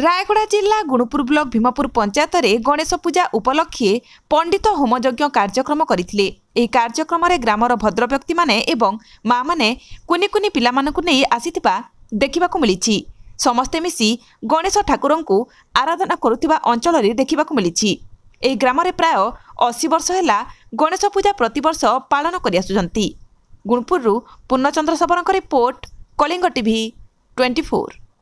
ରାୟଗଡ଼ା ଜିଲ୍ଲା ଗୁଣୁପୁର ବ୍ଲକ ଭୀମପୁର ପଞ୍ଚାୟତରେ ଗଣେଶ ପୂଜା ଉପଲକ୍ଷେ ପଣ୍ଡିତ ହୋମଯଜ୍ଞ କାର୍ଯ୍ୟକ୍ରମ କରିଥିଲେ ଏହି କାର୍ଯ୍ୟକ୍ରମରେ ଗ୍ରାମର ଭଦ୍ର ବ୍ୟକ୍ତିମାନେ ଏବଂ ମାମାନେ କୁନି କୁନି ପିଲାମାନଙ୍କୁ ନେଇ ଆସିଥିବା ଦେଖିବାକୁ ମିଳିଛି ସମସ୍ତେ ମିଶି ଗଣେଶ ଠାକୁରଙ୍କୁ ଆରାଧନା କରୁଥିବା ଅଞ୍ଚଳରେ ଦେଖିବାକୁ ମିଳିଛି ଏହି ଗ୍ରାମରେ ପ୍ରାୟ ଅଶୀ ବର୍ଷ ହେଲା ଗଣେଶ ପୂଜା ପ୍ରତିବର୍ଷ ପାଳନ କରିଆସୁଛନ୍ତି ଗୁଣପୁରରୁ ପୂର୍ଣ୍ଣଚନ୍ଦ୍ର ସବରଙ୍କ report Kalinga TV twenty four